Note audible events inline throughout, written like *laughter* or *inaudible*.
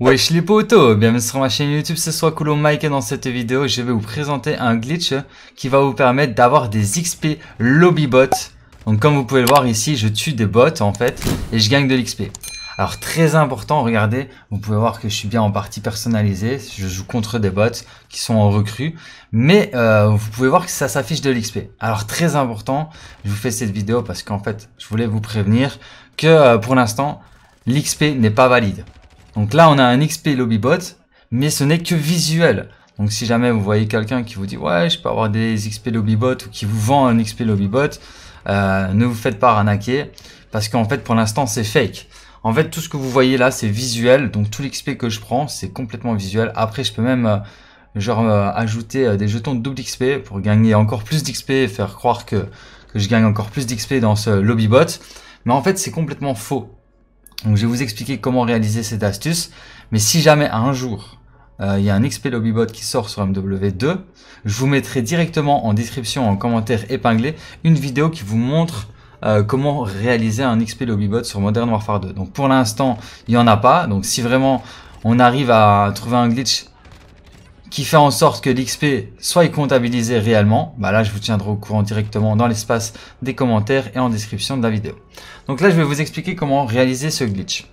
Wesh les potos, bienvenue sur ma chaîne YouTube, ce soit Coulon Mike et dans cette vidéo je vais vous présenter un glitch qui va vous permettre d'avoir des XP lobby bots. Donc comme vous pouvez le voir ici, je tue des bots en fait et je gagne de l'XP. Alors très important, regardez, vous pouvez voir que je suis bien en partie personnalisé, je joue contre des bots qui sont en recrue, mais euh, vous pouvez voir que ça s'affiche de l'XP. Alors très important, je vous fais cette vidéo parce qu'en fait, je voulais vous prévenir que euh, pour l'instant, l'XP n'est pas valide. Donc là, on a un XP LobbyBot, mais ce n'est que visuel. Donc si jamais vous voyez quelqu'un qui vous dit ouais je peux avoir des XP LobbyBot ou qui vous vend un XP LobbyBot, euh, ne vous faites pas arnaquer parce qu'en fait pour l'instant c'est fake. En fait tout ce que vous voyez là c'est visuel donc tout l'XP que je prends c'est complètement visuel. Après je peux même euh, genre euh, ajouter euh, des jetons de double XP pour gagner encore plus d'XP et faire croire que, que je gagne encore plus d'XP dans ce Bot. Mais en fait c'est complètement faux. Donc je vais vous expliquer comment réaliser cette astuce. Mais si jamais un jour euh, il y a un XP Lobbybot qui sort sur MW2, je vous mettrai directement en description, en commentaire épinglé, une vidéo qui vous montre euh, comment réaliser un XP Lobbybot sur Modern Warfare 2. Donc pour l'instant, il n'y en a pas. Donc si vraiment on arrive à trouver un glitch qui fait en sorte que l'XP soit comptabilisé réellement, bah là je vous tiendrai au courant directement dans l'espace des commentaires et en description de la vidéo. Donc là je vais vous expliquer comment réaliser ce glitch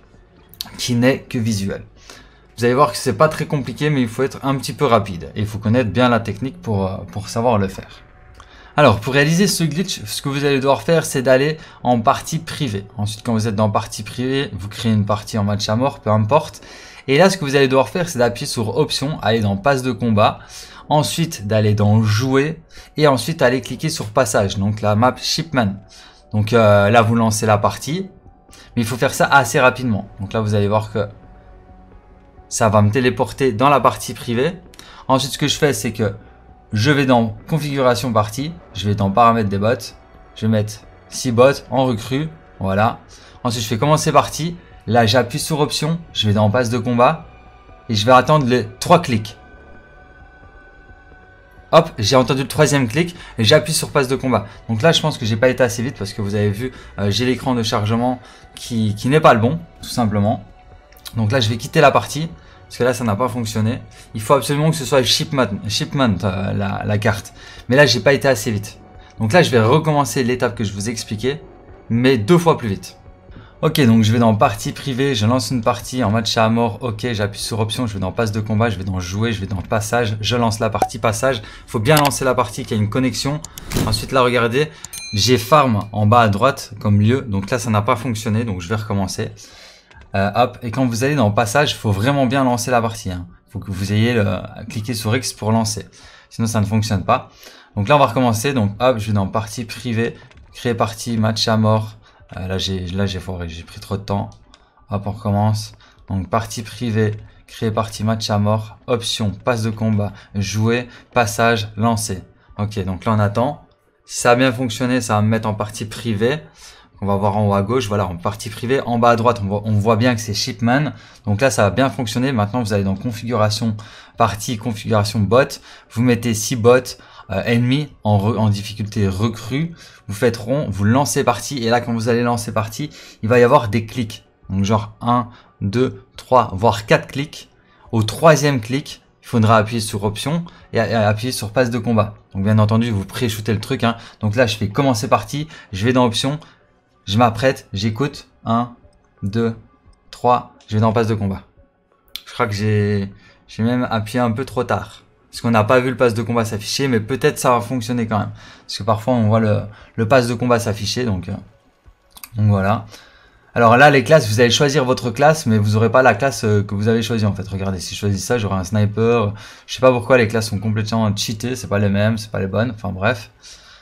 qui n'est que visuel. Vous allez voir que c'est pas très compliqué mais il faut être un petit peu rapide et il faut connaître bien la technique pour, euh, pour savoir le faire. Alors pour réaliser ce glitch, ce que vous allez devoir faire c'est d'aller en partie privée. Ensuite quand vous êtes dans partie privée, vous créez une partie en match à mort, peu importe et là, ce que vous allez devoir faire, c'est d'appuyer sur Option, aller dans Passe de combat, ensuite d'aller dans Jouer, et ensuite aller cliquer sur Passage, donc la map Shipman. Donc euh, là, vous lancez la partie, mais il faut faire ça assez rapidement. Donc là, vous allez voir que ça va me téléporter dans la partie privée. Ensuite, ce que je fais, c'est que je vais dans Configuration partie, je vais dans Paramètres des bots, je vais mettre 6 bots en recrue, voilà. Ensuite, je fais Commencer partie, Là, j'appuie sur option, je vais dans passe de combat et je vais attendre les trois clics. Hop, j'ai entendu le troisième clic et j'appuie sur passe de combat. Donc là, je pense que j'ai pas été assez vite parce que vous avez vu, euh, j'ai l'écran de chargement qui, qui n'est pas le bon, tout simplement. Donc là, je vais quitter la partie parce que là, ça n'a pas fonctionné. Il faut absolument que ce soit shipment, shipment euh, la, la, carte. Mais là, j'ai pas été assez vite. Donc là, je vais recommencer l'étape que je vous expliquais, mais deux fois plus vite. Ok, donc je vais dans partie privée, je lance une partie en match à mort, ok, j'appuie sur option, je vais dans passe de combat, je vais dans jouer, je vais dans passage, je lance la partie passage. faut bien lancer la partie qui a une connexion. Ensuite, là, regardez, j'ai farm en bas à droite comme lieu, donc là, ça n'a pas fonctionné, donc je vais recommencer. Euh, hop, et quand vous allez dans passage, faut vraiment bien lancer la partie. Hein. faut que vous ayez le... cliqué sur X pour lancer, sinon ça ne fonctionne pas. Donc là, on va recommencer, donc hop, je vais dans partie privée, créer partie, match à mort, euh, là, j'ai, j'ai pris trop de temps. Hop, on recommence. Donc, partie privée, créer partie match à mort, option, passe de combat, jouer, passage, lancer. Ok, donc là, on attend. ça a bien fonctionné, ça va me mettre en partie privée. On va voir en haut à gauche, voilà, en partie privée. En bas à droite, on voit, bien que c'est Shipman. Donc là, ça va bien fonctionner. Maintenant, vous allez dans configuration partie, configuration bot. Vous mettez 6 bots euh, ennemi ennemis en, difficulté recrue, vous faites rond, vous lancez partie et là quand vous allez lancer partie il va y avoir des clics. Donc genre 1, 2, 3, voire 4 clics. Au troisième clic, il faudra appuyer sur option et appuyer sur passe de combat. Donc bien entendu, vous pré-shootez le truc. Hein. Donc là, je fais commencer partie je vais dans option, je m'apprête, j'écoute. 1, 2, 3, je vais dans passe de combat. Je crois que j'ai même appuyé un peu trop tard parce qu'on n'a pas vu le pass de combat s'afficher, mais peut-être ça va fonctionner quand même. Parce que parfois on voit le, le pass de combat s'afficher, donc, euh, donc voilà. Alors là, les classes, vous allez choisir votre classe, mais vous n'aurez pas la classe euh, que vous avez choisie en fait. Regardez, si je choisis ça, j'aurai un sniper. Je sais pas pourquoi les classes sont complètement cheatées, c'est pas les mêmes, c'est pas les bonnes, enfin bref.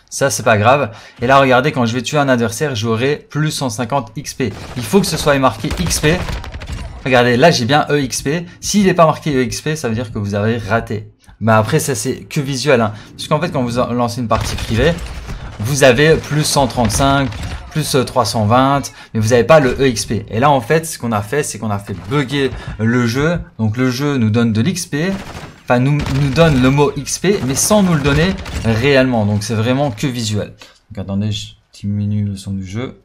Ça, c'est pas grave. Et là, regardez, quand je vais tuer un adversaire, j'aurai plus 150 XP. Il faut que ce soit marqué XP Regardez, là j'ai bien EXP. S'il n'est pas marqué EXP, ça veut dire que vous avez raté. Mais après, ça c'est que visuel. Hein. Parce qu'en fait, quand vous lancez une partie privée, vous avez plus 135, plus 320, euh, mais vous n'avez pas le EXP. Et là, en fait, ce qu'on a fait, c'est qu'on a fait bugger le jeu. Donc le jeu nous donne de l'XP, enfin nous, nous donne le mot XP, mais sans nous le donner réellement. Donc c'est vraiment que visuel. Donc attendez, je diminue le son du jeu.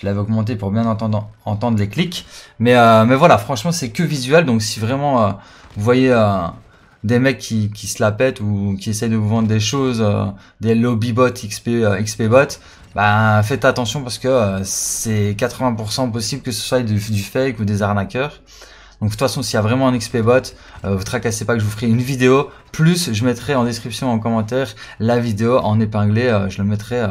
Je l'avais augmenté pour bien entendre, entendre les clics. Mais, euh, mais voilà, franchement, c'est que visuel. Donc si vraiment euh, vous voyez euh, des mecs qui, qui, se la pètent ou qui essayent de vous vendre des choses, des lobby bots, XP, XP bots, bah, faites attention parce que c'est 80% possible que ce soit du, fake ou des arnaqueurs. Donc de toute façon, s'il y a vraiment un XP bot, euh, vous tracassez pas que je vous ferai une vidéo. Plus, je mettrai en description, en commentaire, la vidéo en épinglé. je le mettrai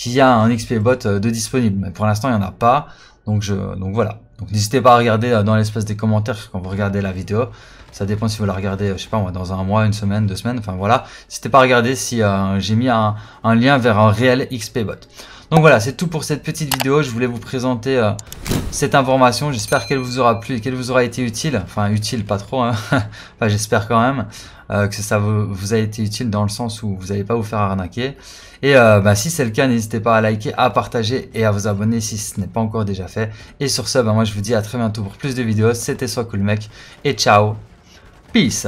qu'il y a un XP bot euh, de disponible. Mais pour l'instant, il n'y en a pas. Donc, je, donc voilà. Donc n'hésitez pas à regarder euh, dans l'espace des commentaires quand vous regardez la vidéo. Ça dépend si vous la regardez, euh, je sais pas moi, dans un mois, une semaine, deux semaines, enfin voilà. N'hésitez pas à regarder si j'ai mis un, lien vers un réel XP bot. Donc voilà, c'est tout pour cette petite vidéo. Je voulais vous présenter cette information. J'espère qu'elle vous aura plu et qu'elle vous aura été utile. Enfin, utile, pas trop. Hein. *laughs* j'espère quand même euh, que ça vous, a été utile dans le sens où vous n'allez pas vous faire arnaquer. Et euh, bah, si c'est le cas, n'hésitez pas à liker, à partager et à vous abonner si ce n'est pas encore déjà fait. Et sur ce, bah, moi je vous dis à très bientôt pour plus de vidéos. C'était Soit Cool Mec et ciao. Peace